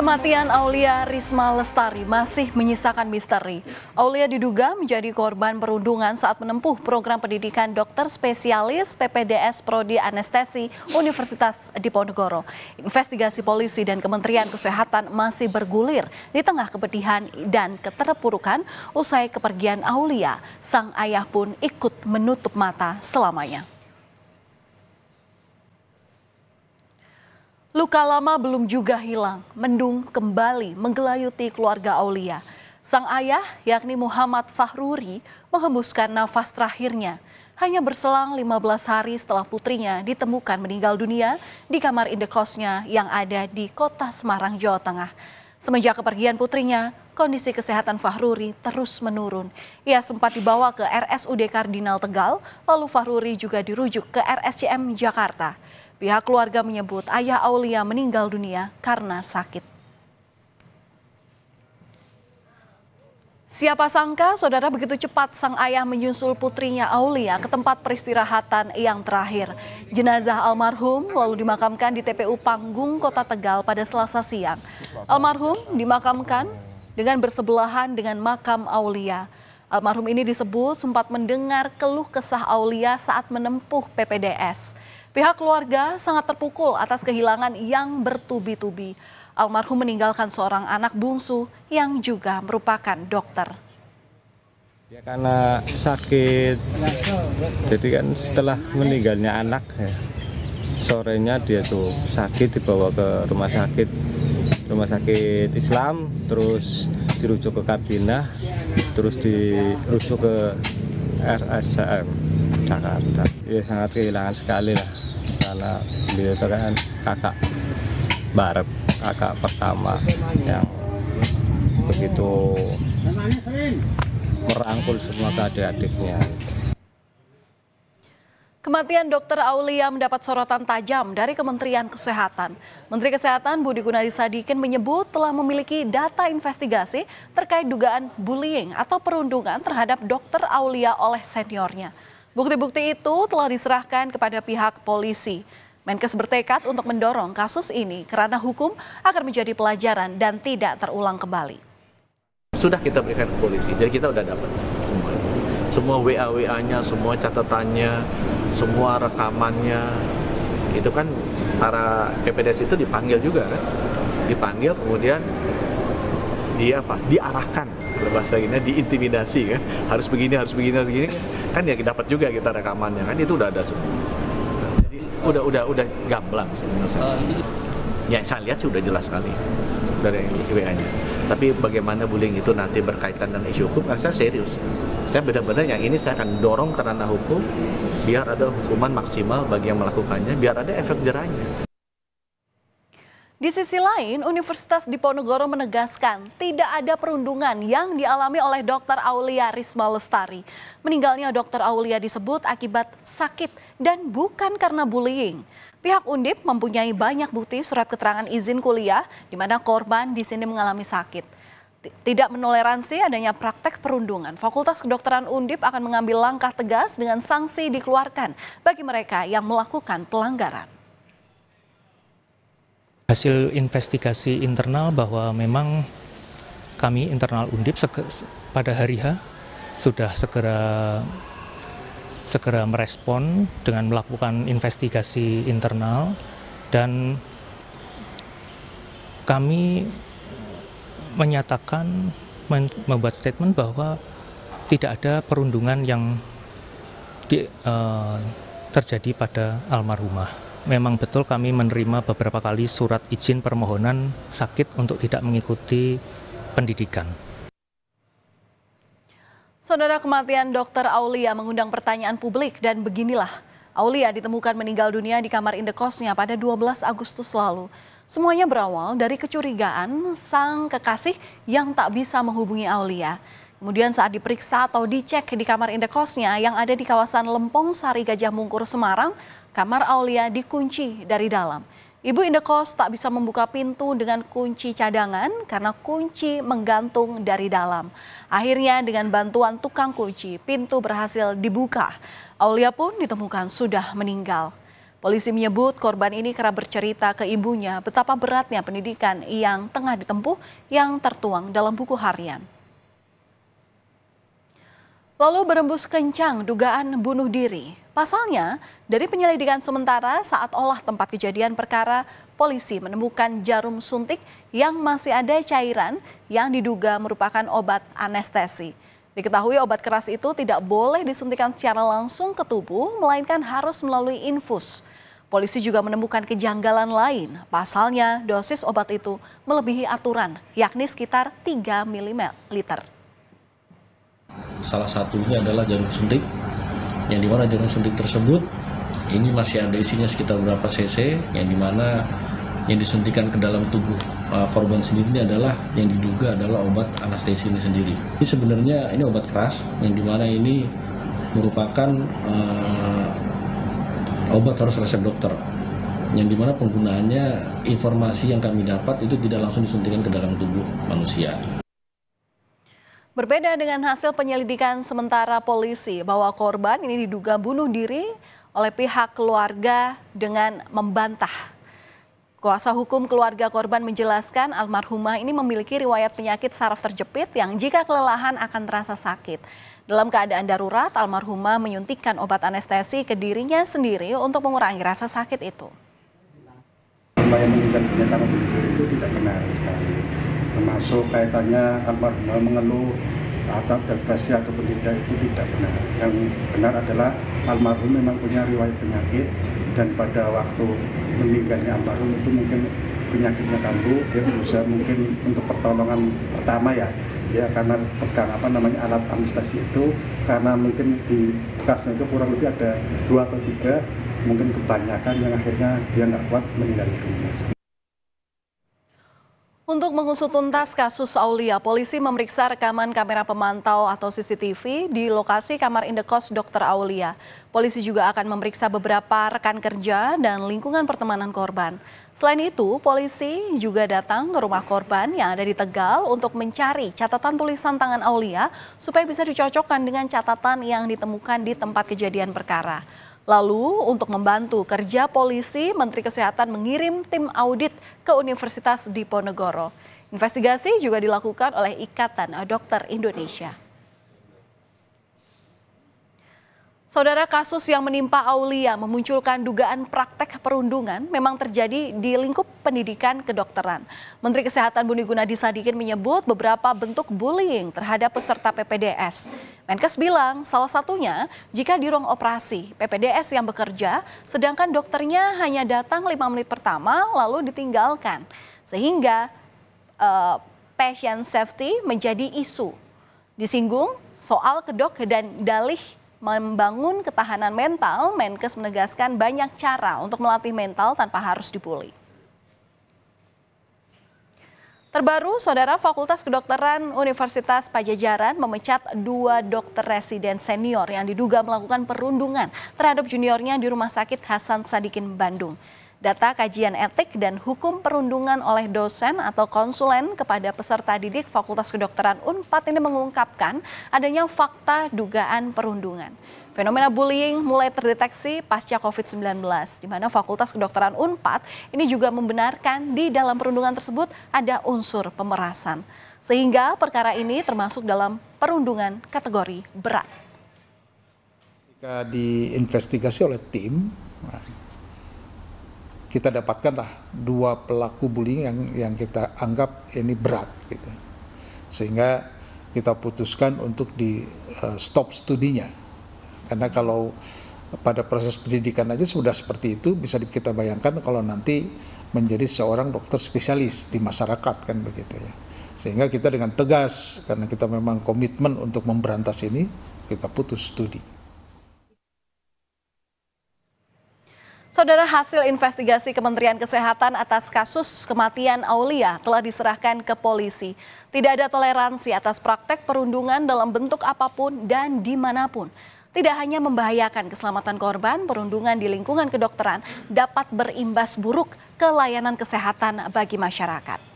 Kematian Aulia Risma Lestari masih menyisakan misteri. Aulia diduga menjadi korban perundungan saat menempuh program pendidikan dokter spesialis PPDS Prodi Anestesi Universitas Diponegoro. Investigasi polisi dan Kementerian Kesehatan masih bergulir di tengah kepedihan dan keterpurukan usai kepergian Aulia. Sang ayah pun ikut menutup mata selamanya. Luka lama belum juga hilang, mendung kembali menggelayuti keluarga Aulia. Sang ayah, yakni Muhammad Fahruri, menghembuskan nafas terakhirnya. Hanya berselang 15 hari setelah putrinya ditemukan meninggal dunia di kamar indekosnya yang ada di kota Semarang, Jawa Tengah. Semenjak kepergian putrinya, kondisi kesehatan Fahruri terus menurun. Ia sempat dibawa ke RSUD Kardinal Tegal, lalu Fahruri juga dirujuk ke RSCM Jakarta. Pihak keluarga menyebut ayah Aulia meninggal dunia karena sakit. Siapa sangka saudara begitu cepat sang ayah menyusul putrinya Aulia ke tempat peristirahatan yang terakhir. Jenazah almarhum lalu dimakamkan di TPU Panggung Kota Tegal pada Selasa siang. Almarhum dimakamkan dengan bersebelahan dengan makam Aulia. Almarhum ini disebut sempat mendengar keluh kesah Aulia saat menempuh PPDS. Pihak keluarga sangat terpukul atas kehilangan yang bertubi-tubi. Almarhum meninggalkan seorang anak bungsu yang juga merupakan dokter. Ya karena sakit, jadi kan setelah meninggalnya anak, ya, sorenya dia tuh sakit dibawa ke rumah sakit, rumah sakit Islam, terus dirujuk ke kardina, terus dirujuk ke RSCM Jakarta. Ya sangat kehilangan sekali lah anak beliau itu kan kakak barep kakak pertama yang begitu merangkul semua adik-adiknya. Kematian Dr. Aulia mendapat sorotan tajam dari Kementerian Kesehatan. Menteri Kesehatan Budi Gunadi Sadikin menyebut telah memiliki data investigasi terkait dugaan bullying atau perundungan terhadap Dr. Aulia oleh seniornya. Bukti-bukti itu telah diserahkan kepada pihak polisi. Menkes bertekad untuk mendorong kasus ini karena hukum akan menjadi pelajaran dan tidak terulang kembali. Sudah kita berikan ke polisi, jadi kita sudah dapat semua. Semua WA-WA-nya, semua catatannya, semua rekamannya. Itu kan para KPDS itu dipanggil juga kan. Dipanggil kemudian dia apa? Diarahkan bahasa gini diintimidasi kan harus begini harus begini harus begini kan ya dapat juga kita rekamannya kan itu udah ada semua jadi udah udah udah gamblang sebenarnya menurut saya yang saya lihat sudah jelas sekali dari WA-nya tapi bagaimana bullying itu nanti berkaitan dengan isu hukum saya serius saya benar-benar yang ini saya akan dorong karena hukum biar ada hukuman maksimal bagi yang melakukannya biar ada efek jerahnya di sisi lain, Universitas Diponegoro menegaskan tidak ada perundungan yang dialami oleh Dr. Aulia Risma Lestari. Meninggalnya Dr. Aulia disebut akibat sakit dan bukan karena bullying. Pihak Undip mempunyai banyak bukti surat keterangan izin kuliah di mana korban di sini mengalami sakit. Tidak menoleransi adanya praktek perundungan. Fakultas Kedokteran Undip akan mengambil langkah tegas dengan sanksi dikeluarkan bagi mereka yang melakukan pelanggaran. Hasil investigasi internal bahwa memang kami internal Undip pada hari H sudah segera segera merespon dengan melakukan investigasi internal dan kami menyatakan membuat statement bahwa tidak ada perundungan yang di, uh, terjadi pada almarhumah memang betul kami menerima beberapa kali surat izin permohonan sakit untuk tidak mengikuti pendidikan. Saudara kematian Dr. Aulia mengundang pertanyaan publik dan beginilah. Aulia ditemukan meninggal dunia di kamar indekosnya pada 12 Agustus lalu. Semuanya berawal dari kecurigaan sang kekasih yang tak bisa menghubungi Aulia. Kemudian saat diperiksa atau dicek di kamar indekosnya yang ada di kawasan Lempong Sari Gajah Mungkur, Semarang, Kamar Aulia dikunci dari dalam. Ibu Indekos tak bisa membuka pintu dengan kunci cadangan karena kunci menggantung dari dalam. Akhirnya dengan bantuan tukang kunci, pintu berhasil dibuka. Aulia pun ditemukan sudah meninggal. Polisi menyebut korban ini kerap bercerita ke ibunya betapa beratnya pendidikan yang tengah ditempuh yang tertuang dalam buku harian. Lalu berembus kencang dugaan bunuh diri. Pasalnya, dari penyelidikan sementara saat olah tempat kejadian perkara, polisi menemukan jarum suntik yang masih ada cairan yang diduga merupakan obat anestesi. Diketahui obat keras itu tidak boleh disuntikan secara langsung ke tubuh, melainkan harus melalui infus. Polisi juga menemukan kejanggalan lain. Pasalnya, dosis obat itu melebihi aturan, yakni sekitar 3 ml. Salah satunya adalah jarum suntik, yang dimana jarum suntik tersebut ini masih ada isinya sekitar berapa cc, yang dimana yang disuntikan ke dalam tubuh uh, korban sendiri adalah yang diduga adalah obat anestesi ini sendiri. Ini sebenarnya ini obat keras, yang dimana ini merupakan uh, obat harus resep dokter yang dimana penggunaannya informasi yang kami dapat itu tidak langsung disuntikan ke dalam tubuh manusia. Berbeda dengan hasil penyelidikan sementara polisi bahwa korban ini diduga bunuh diri oleh pihak keluarga dengan membantah. Kuasa hukum keluarga korban menjelaskan almarhumah ini memiliki riwayat penyakit saraf terjepit yang jika kelelahan akan terasa sakit. Dalam keadaan darurat, almarhumah menyuntikkan obat anestesi ke dirinya sendiri untuk mengurangi rasa sakit itu. yang itu tidak benar sekali termasuk kaitannya almarhumah mengeluh atau depresi ataupun tidak itu tidak benar. Yang benar adalah almarhum memang punya riwayat penyakit dan pada waktu meninggalnya almarhum itu mungkin penyakitnya kambuh dia berusaha mungkin untuk pertolongan pertama ya ya karena pegang apa namanya alat anestesi itu karena mungkin di bekasnya itu kurang lebih ada dua atau tiga mungkin kebanyakan yang akhirnya dia nggak kuat meninggal dunia. Untuk mengusut tuntas kasus Aulia, polisi memeriksa rekaman kamera pemantau atau CCTV di lokasi kamar indekos Dr. Aulia. Polisi juga akan memeriksa beberapa rekan kerja dan lingkungan pertemanan korban. Selain itu, polisi juga datang ke rumah korban yang ada di Tegal untuk mencari catatan tulisan tangan Aulia supaya bisa dicocokkan dengan catatan yang ditemukan di tempat kejadian perkara. Lalu, untuk membantu kerja polisi, Menteri Kesehatan mengirim tim audit ke Universitas Diponegoro. Investigasi juga dilakukan oleh Ikatan Dokter Indonesia. Saudara kasus yang menimpa Aulia memunculkan dugaan praktek perundungan memang terjadi di lingkup pendidikan kedokteran. Menteri Kesehatan Budi Gunadi Sadikin menyebut beberapa bentuk bullying terhadap peserta PPDS. Menkes bilang salah satunya jika di ruang operasi PPDS yang bekerja sedangkan dokternya hanya datang lima menit pertama lalu ditinggalkan. Sehingga uh, patient safety menjadi isu. Disinggung soal kedok dan dalih membangun ketahanan mental, Menkes menegaskan banyak cara untuk melatih mental tanpa harus dibully. Terbaru, Saudara Fakultas Kedokteran Universitas Pajajaran memecat dua dokter residen senior yang diduga melakukan perundungan terhadap juniornya di Rumah Sakit Hasan Sadikin, Bandung. Data kajian etik dan hukum perundungan oleh dosen atau konsulen kepada peserta didik Fakultas Kedokteran UNPAD ini mengungkapkan adanya fakta dugaan perundungan. Fenomena bullying mulai terdeteksi pasca COVID-19, di mana Fakultas Kedokteran UNPAD ini juga membenarkan di dalam perundungan tersebut ada unsur pemerasan. Sehingga perkara ini termasuk dalam perundungan kategori berat. Jika diinvestigasi oleh tim, kita dapatkanlah dua pelaku bullying yang yang kita anggap ini berat gitu. Sehingga kita putuskan untuk di uh, stop studinya. Karena kalau pada proses pendidikan aja sudah seperti itu bisa kita bayangkan kalau nanti menjadi seorang dokter spesialis di masyarakat kan begitu ya sehingga kita dengan tegas karena kita memang komitmen untuk memberantas ini kita putus studi. Saudara hasil investigasi Kementerian Kesehatan atas kasus kematian Aulia telah diserahkan ke polisi. Tidak ada toleransi atas praktek perundungan dalam bentuk apapun dan dimanapun. Tidak hanya membahayakan keselamatan korban, perundungan di lingkungan kedokteran dapat berimbas buruk ke layanan kesehatan bagi masyarakat.